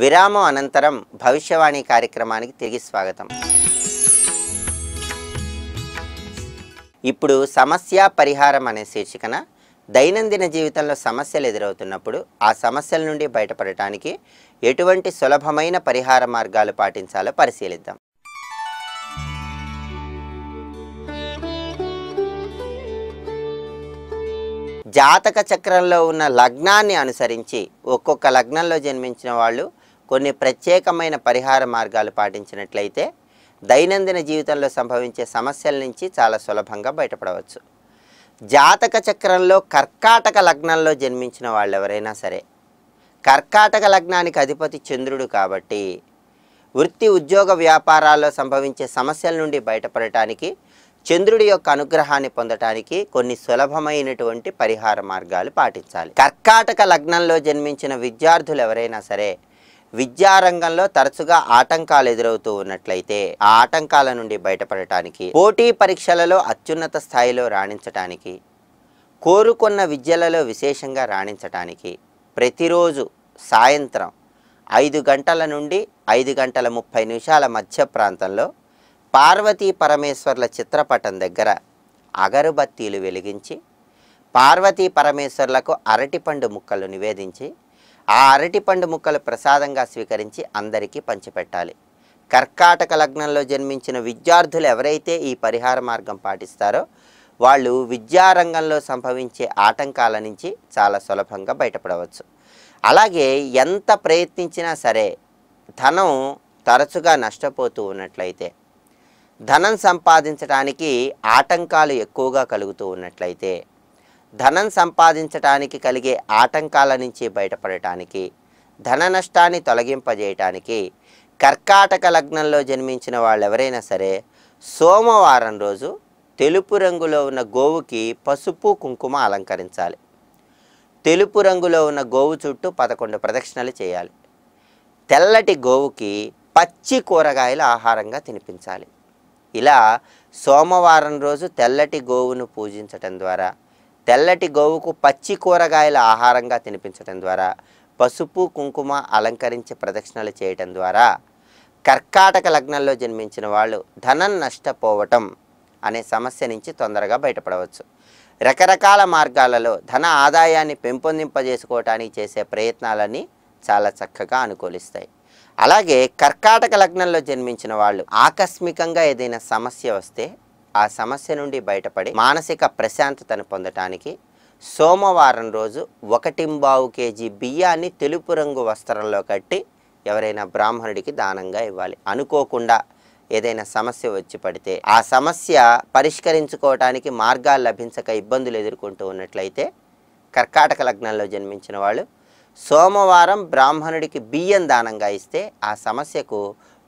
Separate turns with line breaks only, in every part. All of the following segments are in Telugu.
విరామం అనంతరం భవిష్యవాణి కార్యక్రమానికి తిరిగి స్వాగతం ఇప్పుడు సమస్య పరిహారం అనే శీర్షికన దైనందిన జీవితంలో సమస్యలు ఎదురవుతున్నప్పుడు ఆ సమస్యల నుండి బయటపడటానికి ఎటువంటి సులభమైన పరిహార మార్గాలు పాటించాలో పరిశీలిద్దాం జాతక చక్రంలో ఉన్న లగ్నాన్ని అనుసరించి ఒక్కొక్క లగ్నంలో జన్మించిన వాళ్ళు కొన్ని ప్రత్యేకమైన పరిహార మార్గాలు పాటించినట్లయితే దైనందిన జీవితంలో సంభవించే సమస్యల నుంచి చాలా సులభంగా బయటపడవచ్చు జాతక చక్రంలో కర్కాటక లగ్నంలో జన్మించిన వాళ్ళు ఎవరైనా సరే కర్కాటక లగ్నానికి అధిపతి చంద్రుడు కాబట్టి వృత్తి ఉద్యోగ వ్యాపారాల్లో సంభవించే సమస్యల నుండి బయటపడటానికి చంద్రుడి యొక్క అనుగ్రహాన్ని పొందటానికి కొన్ని సులభమైనటువంటి పరిహార మార్గాలు పాటించాలి కర్కాటక లగ్నంలో జన్మించిన విద్యార్థులు ఎవరైనా సరే విద్యారంగంలో తరచుగా ఆటంకాలు ఎదురవుతూ ఉన్నట్లయితే ఆ ఆటంకాల నుండి బయటపడటానికి పోటీ పరీక్షలలో అత్యున్నత స్థాయిలో రాణించటానికి కోరుకున్న విద్యలలో విశేషంగా రాణించటానికి ప్రతిరోజు సాయంత్రం ఐదు గంటల నుండి ఐదు గంటల ముప్పై నిమిషాల మధ్య ప్రాంతంలో పార్వతీ పరమేశ్వర్ల చిత్రపటం దగ్గర అగరుబత్తీలు వెలిగించి పార్వతీ పరమేశ్వర్లకు అరటిపండు ముక్కలు నివేదించి ఆ అరటిపండు ముక్కలు ప్రసాదంగా స్వీకరించి అందరికీ పంచిపెట్టాలి కర్కాటక లగ్నంలో జన్మించిన విద్యార్థులు ఎవరైతే ఈ పరిహార మార్గం పాటిస్తారో వాళ్ళు విద్యారంగంలో సంభవించే ఆటంకాల నుంచి చాలా సులభంగా బయటపడవచ్చు అలాగే ఎంత ప్రయత్నించినా సరే ధనం తరచుగా నష్టపోతూ ఉన్నట్లయితే ధనం సంపాదించడానికి ఆటంకాలు ఎక్కువగా కలుగుతూ ఉన్నట్లయితే ధనం సంపాదించటానికి కలిగే ఆటంకాల నుంచి బయటపడటానికి ధన నష్టాన్ని తొలగింపజేయటానికి కర్కాటక లగ్నంలో జన్మించిన వాళ్ళు ఎవరైనా సరే సోమవారం రోజు తెలుపు రంగులో ఉన్న గోవుకి పసుపు కుంకుమ అలంకరించాలి తెలుపు రంగులో ఉన్న గోవు చుట్టూ పదకొండు ప్రదక్షిణలు చేయాలి తెల్లటి గోవుకి పచ్చి కూరగాయలు ఆహారంగా తినిపించాలి ఇలా సోమవారం రోజు తెల్లటి గోవును పూజించటం ద్వారా తెల్లటి గోవుకు పచ్చి కూరగాయల ఆహారంగా తినిపించడం ద్వారా పసుపు కుంకుమ అలంకరించే ప్రదక్షిణలు చేయటం ద్వారా కర్కాటక లగ్నంలో జన్మించిన వాళ్ళు ధనం నష్టపోవటం అనే సమస్య నుంచి తొందరగా బయటపడవచ్చు రకరకాల మార్గాలలో ధన ఆదాయాన్ని పెంపొందింపజేసుకోవటానికి చేసే ప్రయత్నాలని చాలా చక్కగా అనుకూలిస్తాయి అలాగే కర్కాటక లగ్నంలో జన్మించిన వాళ్ళు ఆకస్మికంగా ఏదైనా సమస్య వస్తే ఆ సమస్య నుండి బయటపడి మానసిక ప్రశాంతతను పొందటానికి సోమవారం రోజు ఒకటింబావు కేజీ బియ్యాన్ని తెలుపు రంగు వస్త్రంలో కట్టి ఎవరైనా బ్రాహ్మణుడికి దానంగా ఇవ్వాలి అనుకోకుండా ఏదైనా సమస్య వచ్చి పడితే ఆ సమస్య పరిష్కరించుకోవటానికి మార్గాలు లభించక ఇబ్బందులు ఎదుర్కొంటూ ఉన్నట్లయితే కర్కాటక లగ్నంలో జన్మించిన వాళ్ళు సోమవారం బ్రాహ్మణుడికి బియ్యం దానంగా ఇస్తే ఆ సమస్యకు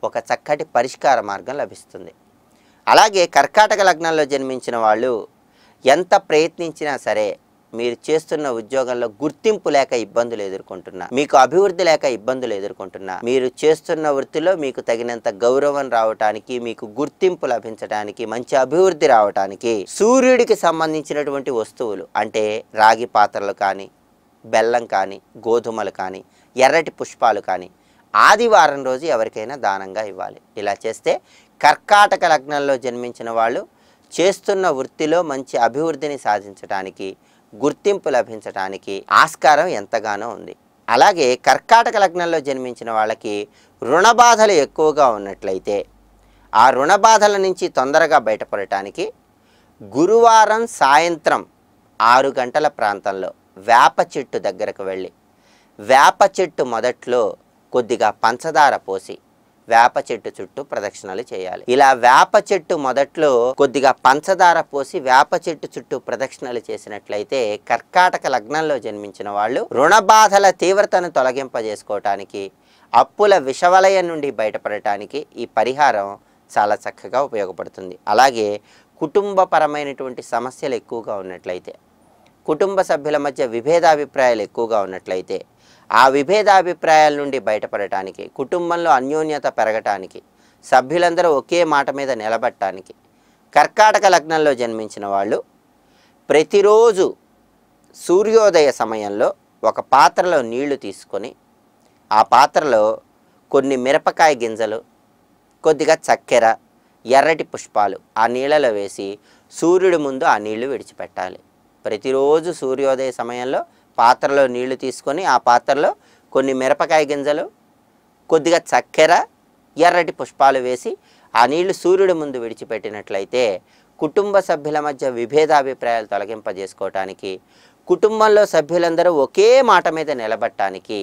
ఒక చక్కటి పరిష్కార మార్గం లభిస్తుంది అలాగే కర్కాటక లగ్నంలో జన్మించిన వాళ్ళు ఎంత ప్రయత్నించినా సరే మీరు చేస్తున్న ఉద్యోగంలో గుర్తింపు లేక ఇబ్బందులు ఎదుర్కొంటున్నా మీకు అభివృద్ధి లేక ఇబ్బందులు ఎదుర్కొంటున్నా మీరు చేస్తున్న వృత్తిలో మీకు తగినంత గౌరవం రావటానికి మీకు గుర్తింపు లభించడానికి మంచి అభివృద్ధి రావటానికి సూర్యుడికి సంబంధించినటువంటి వస్తువులు అంటే రాగి పాత్రలు కానీ బెల్లం కానీ గోధుమలు కానీ ఎర్రటి పుష్పాలు కానీ ఆదివారం రోజు ఎవరికైనా దానంగా ఇవ్వాలి ఇలా చేస్తే కర్కాటక లగ్నంలో జన్మించిన వాళ్ళు చేస్తున్న వృత్తిలో మంచి అభివృద్ధిని సాధించడానికి గుర్తింపు లభించడానికి ఆస్కారం ఎంతగానో ఉంది అలాగే కర్కాటక లగ్నంలో జన్మించిన వాళ్ళకి రుణ బాధలు ఎక్కువగా ఉన్నట్లయితే ఆ రుణ బాధల నుంచి తొందరగా బయటపడటానికి గురువారం సాయంత్రం ఆరు గంటల ప్రాంతంలో వేప చెట్టు దగ్గరకు వెళ్ళి వేప చెట్టు మొదట్లో కొద్దిగా పంచదార పోసి వేప చెట్టు చుట్టూ ప్రదక్షిణలు చేయాలి ఇలా వేప చెట్టు మొదట్లో కొద్దిగా పంచదార పోసి వేప చెట్టు చుట్టూ ప్రదక్షిణలు చేసినట్లయితే కర్కాటక లగ్నంలో జన్మించిన వాళ్ళు రుణ బాధల తీవ్రతను తొలగింపజేసుకోవటానికి అప్పుల విషవలయం నుండి బయటపడటానికి ఈ పరిహారం చాలా చక్కగా ఉపయోగపడుతుంది అలాగే కుటుంబపరమైనటువంటి సమస్యలు ఎక్కువగా ఉన్నట్లయితే కుటుంబ సభ్యుల మధ్య విభేదాభిప్రాయాలు ఎక్కువగా ఉన్నట్లయితే ఆ విభేదాభిప్రాయాల నుండి బయటపడటానికి కుటుంబంలో అన్యోన్యత పెరగటానికి సభ్యులందరూ ఒకే మాట మీద నిలబట్టానికి కర్కాటక లగ్నంలో జన్మించిన వాళ్ళు ప్రతిరోజు సూర్యోదయ సమయంలో ఒక పాత్రలో నీళ్లు తీసుకొని ఆ పాత్రలో కొన్ని మిరపకాయ గింజలు కొద్దిగా చక్కెర ఎర్రటి పుష్పాలు ఆ నీళ్ళలో వేసి సూర్యుడి ముందు ఆ నీళ్లు విడిచిపెట్టాలి ప్రతిరోజు సూర్యోదయ సమయంలో పాత్రలో నీళ్లు తీసుకొని ఆ పాత్రలో కొన్ని మిరపకాయ గింజలు కొద్దిగా చక్కెర ఎర్రటి పుష్పాలు వేసి ఆ నీళ్లు సూర్యుడి ముందు విడిచిపెట్టినట్లయితే కుటుంబ సభ్యుల మధ్య విభేదాభిప్రాయాలు తొలగింపజేసుకోవటానికి కుటుంబంలో సభ్యులందరూ ఒకే మాట మీద నిలబట్టానికి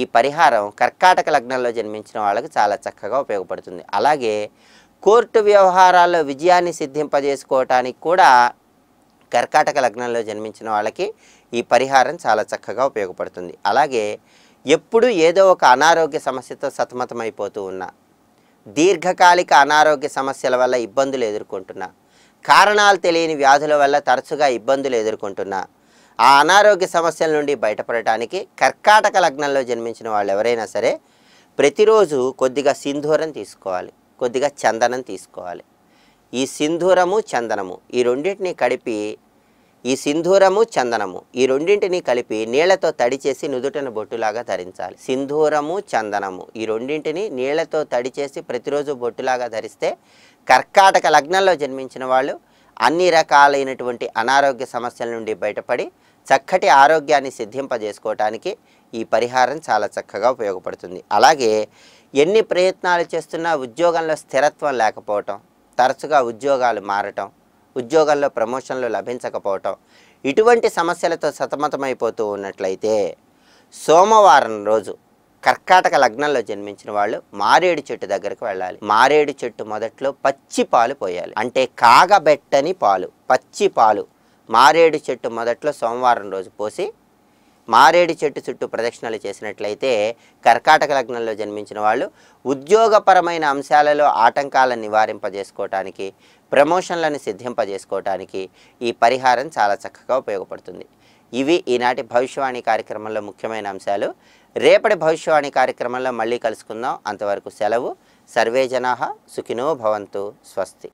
ఈ పరిహారం కర్కాటక లగ్నంలో జన్మించిన వాళ్ళకు చాలా చక్కగా ఉపయోగపడుతుంది అలాగే కోర్టు వ్యవహారాల్లో విజయాన్ని సిద్ధింపజేసుకోవటానికి కూడా కర్కాటక లగ్నంలో జన్మించిన వాళ్ళకి ఈ పరిహారం చాలా చక్కగా ఉపయోగపడుతుంది అలాగే ఎప్పుడు ఏదో ఒక అనారోగ్య సమస్యతో సతమతమైపోతూ ఉన్నా దీర్ఘకాలిక అనారోగ్య సమస్యల వల్ల ఇబ్బందులు ఎదుర్కొంటున్నా కారణాలు తెలియని వ్యాధుల వల్ల తరచుగా ఇబ్బందులు ఎదుర్కొంటున్నా ఆ అనారోగ్య సమస్యల నుండి బయటపడటానికి కర్కాటక లగ్నంలో జన్మించిన వాళ్ళు ఎవరైనా సరే ప్రతిరోజు కొద్దిగా సింధూరం తీసుకోవాలి కొద్దిగా చందనం తీసుకోవాలి ఈ సింధూరము చందనము ఈ రెండింటిని కలిపి ఈ సింధూరము చందనము ఈ రెండింటిని కలిపి నీళ్లతో తడి చేసి నుదుటను బొట్టులాగా ధరించాలి సింధూరము చందనము ఈ రెండింటిని నీళ్లతో తడి చేసి ప్రతిరోజు బొట్టులాగా ధరిస్తే కర్కాటక లగ్నంలో జన్మించిన వాళ్ళు అన్ని రకాలైనటువంటి అనారోగ్య సమస్యల నుండి బయటపడి చక్కటి ఆరోగ్యాన్ని సిద్ధింపజేసుకోవటానికి ఈ పరిహారం చాలా చక్కగా ఉపయోగపడుతుంది అలాగే ఎన్ని ప్రయత్నాలు చేస్తున్నా ఉద్యోగంలో స్థిరత్వం లేకపోవటం తరచుగా ఉద్యోగాలు మారటం ఉద్యోగాల్లో ప్రమోషన్లు లభించకపోవటం ఇటువంటి సమస్యలతో సతమతమైపోతూ ఉన్నట్లయితే సోమవారం రోజు కర్కాటక లగ్నంలో జన్మించిన వాళ్ళు మారేడు చెట్టు దగ్గరకు వెళ్ళాలి మారేడు చెట్టు మొదట్లో పచ్చి పాలు పోయాలి అంటే కాగబెట్టని పాలు పచ్చి పాలు మారేడు చెట్టు మొదట్లో సోమవారం రోజు పోసి మారేడు చెట్టు చుట్టూ ప్రదక్షిణలు చేసినట్లయితే కర్కాటక లగ్నంలో జన్మించిన వాళ్ళు ఉద్యోగపరమైన అంశాలలో ఆటంకాలను నివారింపజేసుకోవటానికి ప్రమోషన్లను సిద్ధింపజేసుకోవటానికి ఈ పరిహారం చాలా చక్కగా ఉపయోగపడుతుంది ఇవి ఈనాటి భవిష్యవాణి కార్యక్రమంలో ముఖ్యమైన అంశాలు రేపటి భవిష్యవాణి కార్యక్రమంలో మళ్ళీ కలుసుకుందాం అంతవరకు సెలవు సర్వే జనా సుఖినో భవంతు స్వస్తి